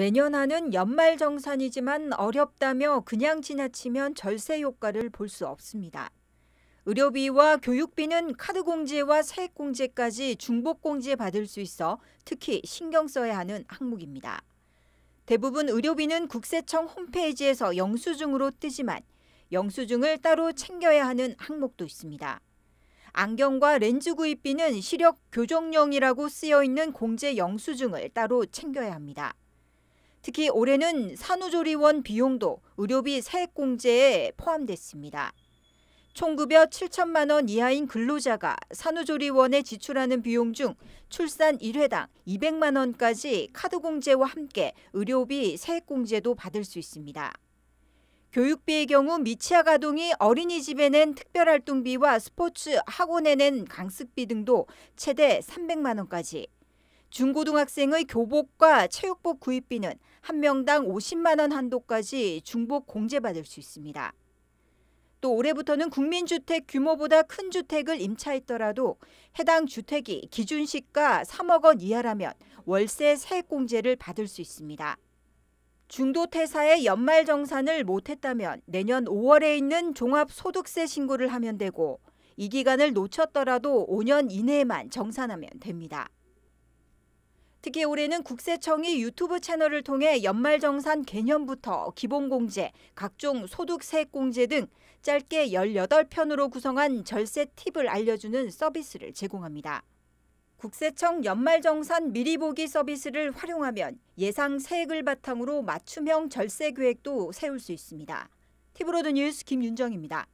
매년 하는 연말 정산이지만 어렵다며 그냥 지나치면 절세 효과를 볼 수 없습니다. 의료비와 교육비는 카드 공제와 세액 공제까지 중복 공제 받을 수 있어 특히 신경 써야 하는 항목입니다. 대부분 의료비는 국세청 홈페이지에서 영수증으로 뜨지만 영수증을 따로 챙겨야 하는 항목도 있습니다. 안경과 렌즈 구입비는 시력 교정용이라고 쓰여 있는 공제 영수증을 따로 챙겨야 합니다. 특히 올해는 산후조리원 비용도 의료비 세액 공제에 포함됐습니다. 총급여 7천만 원 이하인 근로자가 산후조리원에 지출하는 비용 중 출산 1회당 200만 원까지 카드 공제와 함께 의료비 세액 공제도 받을 수 있습니다. 교육비의 경우 미취학 아동이 어린이집에 낸 특별활동비와 스포츠 학원에 낸 강습비 등도 최대 300만 원까지 중고등학생의 교복과 체육복 구입비는 한 명당 50만 원 한도까지 중복 공제받을 수 있습니다. 또 올해부터는 국민주택 규모보다 큰 주택을 임차했더라도 해당 주택이 기준 시가 3억 원 이하라면 월세 세액 공제를 받을 수 있습니다. 중도 퇴사에 연말 정산을 못했다면 내년 5월에 있는 종합소득세 신고를 하면 되고 이 기간을 놓쳤더라도 5년 이내에만 정산하면 됩니다. 특히 올해는 국세청이 유튜브 채널을 통해 연말정산 개념부터 기본공제, 각종 소득세공제 액등 짧게 18편으로 구성한 절세 팁을 알려주는 서비스를 제공합니다. 국세청 연말정산 미리 보기 서비스를 활용하면 예상 세액을 바탕으로 맞춤형 절세 계획도 세울 수 있습니다. 팁으로드 뉴스 김윤정입니다.